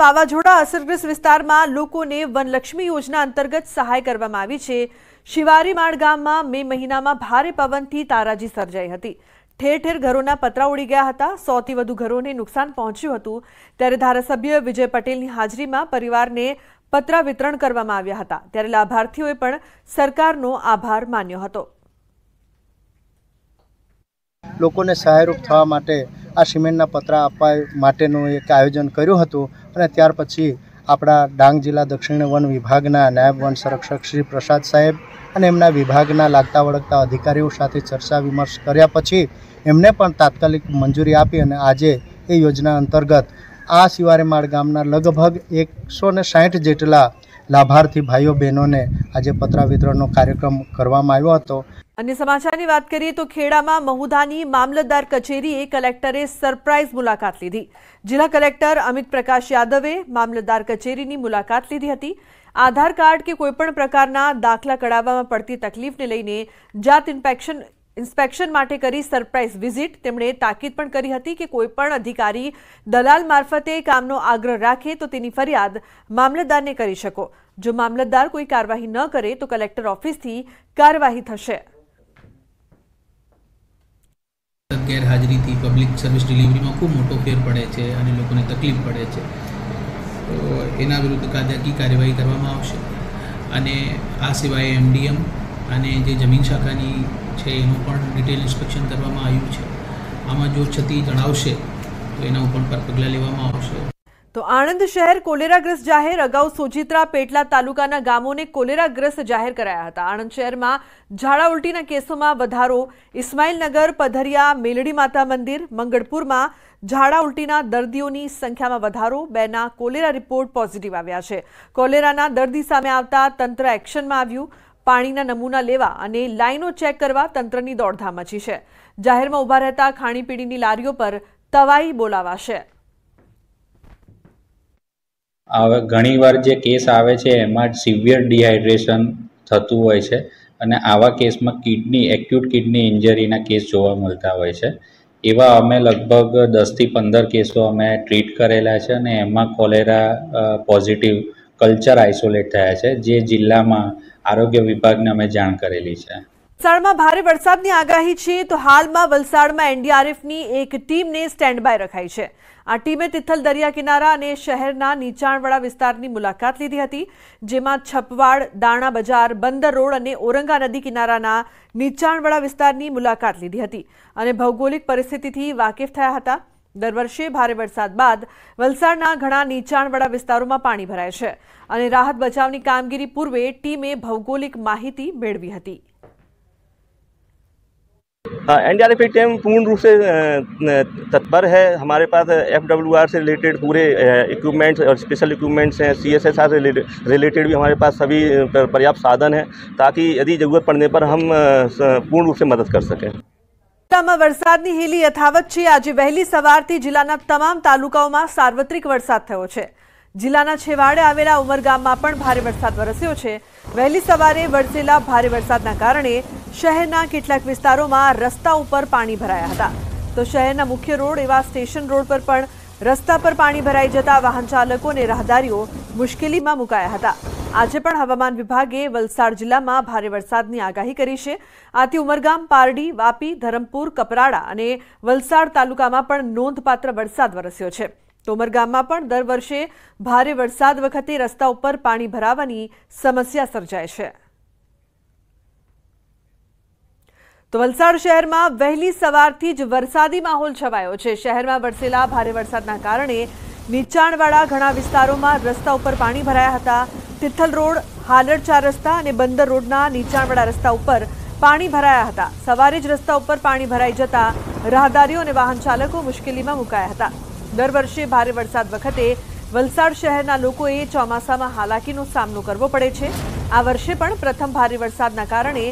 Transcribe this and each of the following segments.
વાવાજોડા અસરગ્રસ્ત વિસ્તારમાં લોકોએ વન લક્ષ્મી યોજના અંતર્ગત સહાય કરવા મા આવી છે શિવારીમાડ ગામમાં મે મહિનામાં ભારે પવનથી તારાજી સરજઈ હતી ઠેઠેર ઘરોના પતરા ઉડી ગયા હતા 100 થી વધુ ઘરોને નુકસાન પહોંચ્યું હતું ત્યારે ધારાસભ્ય વિજય પટેલની હાજરીમાં પરિવારને પત્રા વિતરણ કરવામાં આવ્યા હતા ત્યારે લાભાર્થીઓ પણ સરકારનો આભાર માન્યો હતો લોકોને સહાયરૂપ થવા માટે આ સિમેન્ટના પત્રા અપાય માટેનું એક આયોજન કર્યું હતું અને ત્યાર પછી આપણા ડાંગ જિલ્લા દક્ષિણ વન વિભાગના નાયબ વન સંરક્ષક શ્રી પ્રસાદ સાહેબ અને એમના વિભાગના લાગતાવળતા અધિકારીઓ સાથે ચર્ચા-વિमर्श કર્યા પછી તેમણે પણ તાત્કાલિક મંજૂરી આપી અને આજે એ યોજના અંતર્ગત આ シ વારેમાડ ગામના લગભગ 160 જેટલા લાભાર્થી ભાઈઓ-બેનોને આજે પત્રા વિતરણનો કાર્યક્રમ કરવામાં આવ્યો હતો અન્ય સમાચાની વાત કરીએ તો ખેડામાં મહોધાની મામલતદાર કચેરીએ કલેક્ટરે સરપ્રાઈઝ મુલાકાત લીધી જિલ્લા કલેક્ટર અમિત પ્રકાશ યાદવે મામલતદાર કચેરીની મુલાકાત લીધી હતી આધાર કાર્ડ કે કોઈ પણ પ્રકારના દાખલા કઢાવવામાં પડતી તકલીફને લઈને જાત ઇન્સ્પેક્શન ઇન્સ્પેક્શન માટે કરી સરપ્રાઈઝ વિઝિટ તેમણે તાકીદ પણ કરી હતી કે કોઈ પણ અધિકારી દલાલ મારફતે કામનો આગ્રહ રાખે તો તેની ફરિયાદ મામલતદારને કરી શકો જો મામલતદાર કોઈ કાર્યવાહી ન કરે તો કલેક્ટર ઓફિસથી કાર્યવાહી થશે ગેરહાજરીથી પબ્લિક સર્વિસ ડિલિવરીમાં ખૂબ મોટો ફેર પડે છે અને લોકોને તકલીફ પડે છે તો એના વિરુદ્ધ કાયદાકીય કાર્યવાહી કરવામાં આવશે અને આ સિવાય એમડીએમ અને જે જમીન શાખાની છે એનું પણ ડિટેલ ઇન્સ્પેક્શન કરવામાં આવ્યું છે આમાં જો છતી જણાવશે તો એના ઉપર પગલાં લેવામાં આવશે તો આણંદ શહેર કોલેરાગ્રસ જાહેર અगाव સોજીતરા પેટલા તાલુકાના ગામોને કોલેરાગ્રસ જાહેર કરાયા હતા આણંદ શહેરમાં ઝાડા ઉલટીના કેસોમાં વધારો ઇસ્માઇલનગર પધરિયા મેલડી માતા મંદિર મંગળપુરમાં ઝાડા ઉલટીના દર્દીઓની સંખ્યામાં વધારો બેના કોલેરા રિપોર્ટ પોઝિટિવ આવ્યા છે કોલેરાના દર્દી સામે આવતા તંત્ર એક્શનમાં આવ્યું પાણીના નમૂના લેવા અને લાઈનો ચેક કરવા તંત્રની દોડધામ મચી છે જાહેરમાં ઉભ રહેતા ખાણીપીણીની લારીઓ પર તવાઈ બોલાવા છે આવે ઘણીવાર જે કેસ આવે છે એમાં સિવિયર ડિહાઇડ્રેશન થતું હોય છે અને આવા કેસમાં કિડની એક્યુટ કિડની ઇન્જરીના કેસ જોવા મળતા હોય છે એવા અમે લગભગ દસથી પંદર કેસો અમે ટ્રીટ કરેલા છે અને એમાં કોલેરા પોઝિટિવ કલ્ચર આઇસોલેટ થયા છે જે જિલ્લામાં આરોગ્ય વિભાગને અમે જાણ કરેલી છે વલસાડમાં ભારે વરસાદની આગાહી છે તો હાલમાં વલસાડમાં એનડીઆરએફની એક ટીમને સ્ટેન્ડ બાય રખાઈ છે આ ટીમે તિથલ દરિયા કિનારા અને શહેરના નીચાણવાળા વિસ્તારની મુલાકાત લીધી હતી જેમાં છપવાડ દાણા બજાર બંદર રોડ અને ઓરંગા નદી કિનારાના નીચાણવાળા વિસ્તારની મુલાકાત લીધી હતી અને ભૌગોલિક પરિસ્થિતિથી વાકેફ થયા હતા દર વર્ષે ભારે વરસાદ બાદ વલસાડના ઘણા નીચાણવાળા વિસ્તારોમાં પાણી ભરાય છે અને રાહત બચાવની કામગીરી પૂર્વે ટીમે ભૌગોલિક માહિતી મેળવી હતી हाँ एन टीम पूर्ण रूप से तत्पर है हमारे पास एफ से रिलेटेड पूरे इक्विपमेंट्स और स्पेशल इक्विपमेंट्स हैं सी एस एस आर से रिलेटेड भी हमारे पास सभी पर्याप्त साधन हैं ताकि यदि ज़रूरत पड़ने पर हम पूर्ण रूप से मदद कर सकें વરસાદની हेली यथावत है आज વહેલી सवार जिला तालुकाओं में सार्वत्रिक વરસાદ જિલ્લાના છેવાડે આવેલા ઉમરગામમાં પણ ભારે વરસાદ વરસ્યો છે વહેલી સવારે વરસેલા ભારે વરસાદના કારણે શહેરના કેટલાક વિસ્તારોમાં રસ્તા ઉપર પાણી ભરાયા હતા તો શહેરના મુખ્ય રોડ એવા સ્ટેશન રોડ પર પણ રસ્તા પર પાણી ભરાઈ જતા વાહન ચાલકો અને રાહદારીઓ મુશ્કેલીમાં મુકાયા હતા આજે પણ હવામાન વિભાગે વલસાડ જિલ્લામાં ભારે વરસાદની આગાહી કરી છે આથી ઉમરગામ પારડી વાપી ધરમપુર કપરાડા અને વલસાડ તાલુકામાં પણ નોંધપાત્ર વરસાદ વરસ્યો છે ટોમર ગામમાં પણ દર વર્ષે ભારે વરસાદ વખતે રસ્તા ઉપર પાણી ભરાવાની સમસ્યા સર્જાય છે. તવલસાર શહેરમાં વહેલી સવારથી જ વરસાદી માહોલ છવાયો છે. શહેરમાં વર્ષેલા ભારે વરસાદના કારણે નીચાણવાળા ઘણા વિસ્તારોમાં રસ્તા ઉપર પાણી ભરાયા હતા. તિથલ રોડ, હાલડચા રસ્તા અને બંદર રોડના નીચાણવાળા રસ્તા ઉપર પાણી ભરાયા હતા. સવારે જ રસ્તા ઉપર પાણી ભરાઈ જતા રાહદારીઓ અને વાહન ચાલકો મુશ્કેલીમાં મુકાયા હતા. દર વર્ષે ભારે વરસાદ વખતે વલસાડ શહેરના લોકોએ ચોમાસામાં હાલાકીનો સામનો કરવો પડે છે આ વર્ષે પણ પ્રથમ ભારે વરસાદના કારણે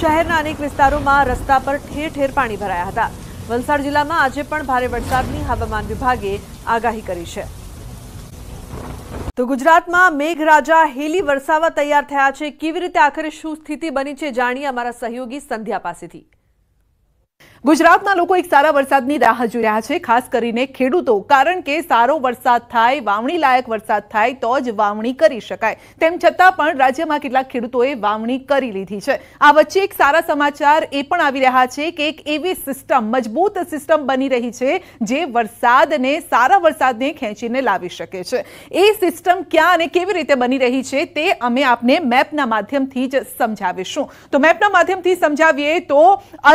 શહેરના અનેક વિસ્તારોમાં રસ્તા પર ઠેર ઠેર પાણી ભરાયા હતા વલસાડ જિલ્લામાં આજે પણ ભારે વરસાદની હવામાન વિભાગે આગાહી કરી છે તો ગુજરાતમાં મેઘરાજા હેલી વરસાવા તૈયાર થયા છે કેવી રીતે આખરે શું સ્થિતિ બની છે જાણીએ અમારા સહયોગી સંધ્યા પાસેથી ગુજરાતના લોકો એક સારા વરસાદની રાહ જોઈ રહ્યા છે ખાસ કરીને ખેડૂતો કારણ કે સારો વરસાદ થાય વાવણી લાયક વરસાદ થાય તો જ વાવણી કરી શકાય તેમ છતાં પણ રાજ્યમાં કેટલાક ખેડૂતોએ વાવણી કરી લીધી છે આ વચ્ચે એક સારા સમાચાર એ પણ આવી રહ્યા છે કે એક એવી સિસ્ટમ મજબૂત સિસ્ટમ બની રહી છે જે વરસાદને સારા વરસાદને ખેંચીને લાવી શકે છે એ સિસ્ટમ ક્યાં અને કેવી રીતે બની રહી છે તે અમે આપને મેપના માધ્યમથી જ સમજાવીશું તો મેપના માધ્યમથી સમજાવીએ તો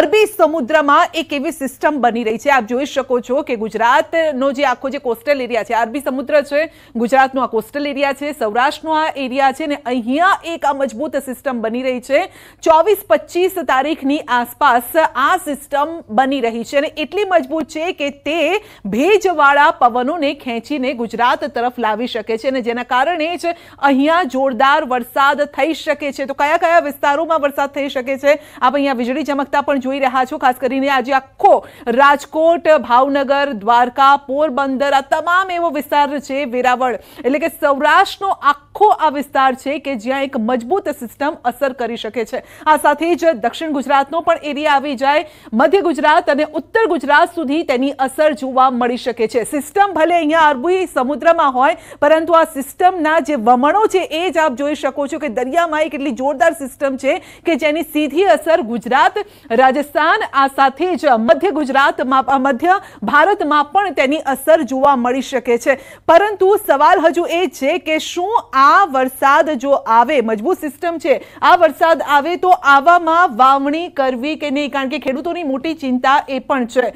અરબી સમુદ્ર આ એક એવી સિસ્ટમ બની રહી છે આપ જોઈ શકો છો કે ગુજરાતનો જે આખો જે કોસ્ટલ એરિયા છે અરબી સમુદ્ર છે ગુજરાતનો આ કોસ્ટલ એરિયા છે સૌરાષ્ટ્રનો આ એરિયા છે ને અહીંયા એક આ મજબૂત સિસ્ટમ બની રહી છે 24 25 તારીખની આસપાસ આ સિસ્ટમ બની રહી છે અને એટલી મજબૂત છે કે તે ભેજવાળા પવનોને ખેંચીને ગુજરાત તરફ લાવી શકે છે અને જેના કારણે જ અહીંયા જોરદાર વરસાદ થઈ શકે છે તો કયા કયા વિસ્તારોમાં વરસાદ થઈ શકે છે આપ અહીંયા વીજળી ચમકતા પણ જોઈ રહ્યા છો ખાસ કરીને અને આજે આખો રાજકોટ ભાવનગર દ્વારકા પોરબંદર આ તમામ એવો વિસ્તાર છે વેરાવળ એટલે કે સૌરાષ્ટ્રનો આખો કો આ વિસ્તાર છે કે જ્યાં એક મજબૂત સિસ્ટમ અસર કરી શકે છે આ સાથે જ દક્ષિણ ગુજરાતનો પણ એરિયા આવી જાય મધ્ય ગુજરાત અને ઉત્તર ગુજરાત સુધી તેની અસર જોવા મળી શકે છે સિસ્ટમ ભલે અહીં અરબી સમુદ્રમાં હોય પરંતુ આ સિસ્ટમ ના જે વમણો છે એ જ આપ જોઈ શકો છો કે દરિયામાં એક કેટલી જોરદાર સિસ્ટમ છે કે જેની સીધી અસર ગુજરાત રાજસ્થાન આ સાથે જ મધ્ય ગુજરાત માં પણ મધ્ય ભારત માં પણ તેની અસર જોવા મળી શકે છે પરંતુ સવાલ હજુ એ છે કે શું આ આ વરસાદ જો આવે મજબૂત સિસ્ટમ છે આ વરસાદ આવે તો આવવામાં વાામણી કરવી કે નહીં કારણ કે ખેડૂતોની મોટી ચિંતા એ પણ છે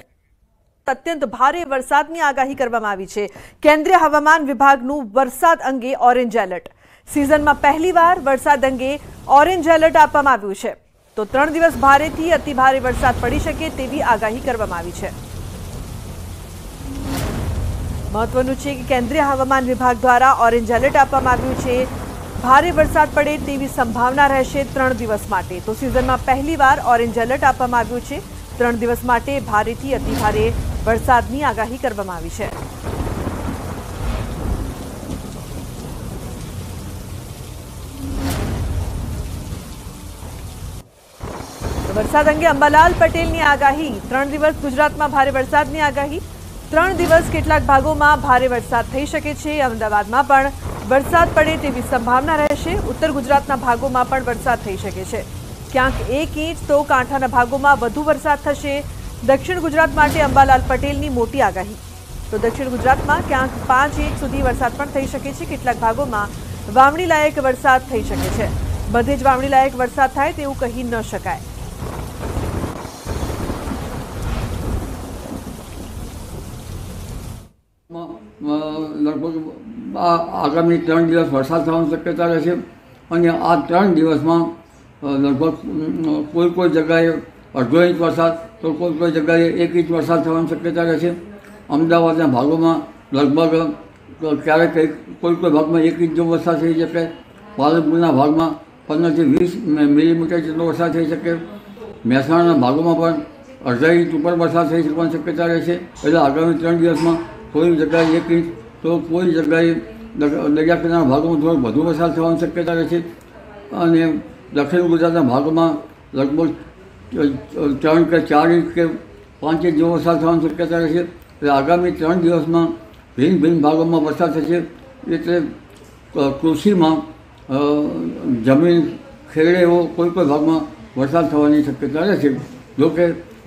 તત્યંત ભારે વરસાદની આગાહી કરવામાં આવી છે કેન્દ્ર હવામાન વિભાગનું વરસાદ અંગે ઓરેન્જ એલર્ટ સીઝનમાં પહેલીવાર વરસાદ દંગે ઓરેન્જ એલર્ટ આપવામાં આવ્યું છે તો 3 દિવસ ભારે થી અતિ ભારે વરસાદ પડી શકે તેવી આગાહી કરવામાં આવી છે महत्वपूर्ण रूप से केंद्रीय हवामान विभाग द्वारा ऑरेंज अलर्ट આપવામાં આવ્યો છે ભારે વરસાદ પડે તેવી સંભાવના રહેશે 3 દિવસ માટે તો સીઝનમાં પહેલીવાર ઓરેન્જ अलर्ट આપવામાં આવ્યો છે 3 દિવસ માટે ભારેથી અતિ ભારે વરસાદની આગાહી કરવામાં આવી છે તો વરસાદ અંગે અંબાલાલ પટેલની આગાહી 3 દિવસ ગુજરાતમાં ભારે વરસાદની આગાહી 3 દિવસ કેટલાક ભાગોમાં ભારે વરસાદ થઈ શકે છે અમદાવાદમાં પણ વરસાદ પડે તેવી સંભાવના રહેશે ઉત્તર ગુજરાતના ભાગોમાં પણ વરસાદ થઈ શકે છે ક્યાંક 1 ઇંચ તો કાંઠાના ભાગોમાં વધુ વરસાદ થશે દક્ષિણ ગુજરાત માટે અંબાલાલ પટેલની મોટી આગાહી તો દક્ષિણ ગુજરાતમાં ક્યાંક 5 ઇંચ સુધી વરસાદ પણ થઈ શકે છે કેટલાક ભાગોમાં વાવણીલાયક વરસાદ થઈ શકે છે બધે જ વાવણીલાયક વરસાદ થાય તેવું કહી ન શકાય લગભગ આગામી ત્રણ દિવસ વરસાદ થવાની શક્યતા રહેશે અને આ ત્રણ દિવસમાં લગભગ કોઈ કોઈ જગ્યાએ અડધો ઇંચ વરસાદ તો કોઈ કોઈ જગ્યાએ એક ઇંચ વરસાદ થવાની શક્યતા રહેશે અમદાવાદના ભાગોમાં લગભગ ક્યારેક કોઈ કોઈ ભાગમાં એક ઇંચ જેવો વરસાદ થઈ શકે પાલનપુરના ભાગમાં પંદરથી વીસ મિલીમીટર જેટલો વરસાદ થઈ શકે મહેસાણાના ભાગોમાં પણ અડધા ઇંચ ઉપર વરસાદ થઈ શકવાની શક્યતા રહેશે એટલે આગામી ત્રણ દિવસમાં કોઈ જગ્યાએ એક ઇંચ તો કોઈ જગ્યાએ દરિયા કિનારા ભાગોમાં થોડો વધુ વરસાદ થવાની શક્યતા રહે છે અને દક્ષિણ ગુજરાતના ભાગોમાં લગભગ ત્રણ કે ચાર ઇંચ કે પાંચ ઇંચ જેવો વરસાદ થવાની શક્યતા રહે છે એટલે આગામી ત્રણ દિવસમાં ભિન્ન ભિન્ન ભાગોમાં વરસાદ થશે એટલે કૃષિમાં જમીન ખેડે એવો કોઈ પણ ભાગમાં વરસાદ થવાની શક્યતા રહે છે જોકે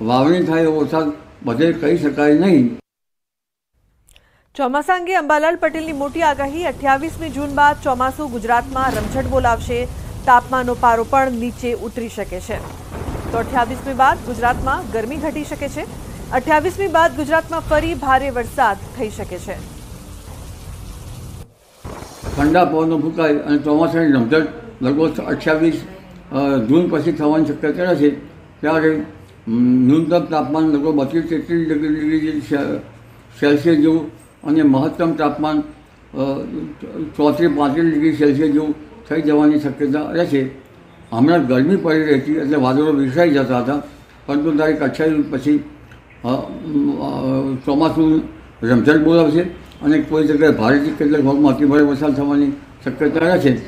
વાવણી થાય એવો વરસાદ બધે કહી શકાય નહીં ચોમાસા અંગે અંબાલાલ પટેલની મોટી આગાહી અઠ્યાવીસમી જૂન બાદ ચોમાસું ગુજરાતમાં રમઝટ બોલાવશે તાપમાનનો પારો પણ નીચે ઉતરી શકે છે તો અઠ્યાવીસમી બાદ ગુજરાતમાં ગરમી ઘટી શકે છે અઠ્યાવીસમી બાદ ગુજરાતમાં ફરી ભારે વરસાદ થઈ શકે છે ઠંડા પવનો ફૂંકાય અને ચોમાસાની રમઝટ લગભગ અઠ્યાવીસ જૂન પછી થવાની શક્યતા નથી ત્યારે ન્યૂનતમ તાપમાન લગભગ બત્રીસ તેત્રીસ ડિગ્રી ડિગ્રી સેલ્સિયસ જેવું અને મહત્તમ તાપમાન ચોત્રી પાંત્રીસ ડિગ્રી સેલ્સિયસ જેવું થઈ જવાની શક્યતા રહે છે હમણાં ગરમી પડી રહી હતી એટલે વાદળો વિસરાઈ જતા હતા પરંતુ તારીખ અઠ્યાવીસ પછી ચોમાસું રમઝટ બોલાવશે અને કોઈ જગ્યાએ ભારેથી કેટલાક ભાગમાં અતિભારે વરસાદ થવાની શક્યતા રહે છે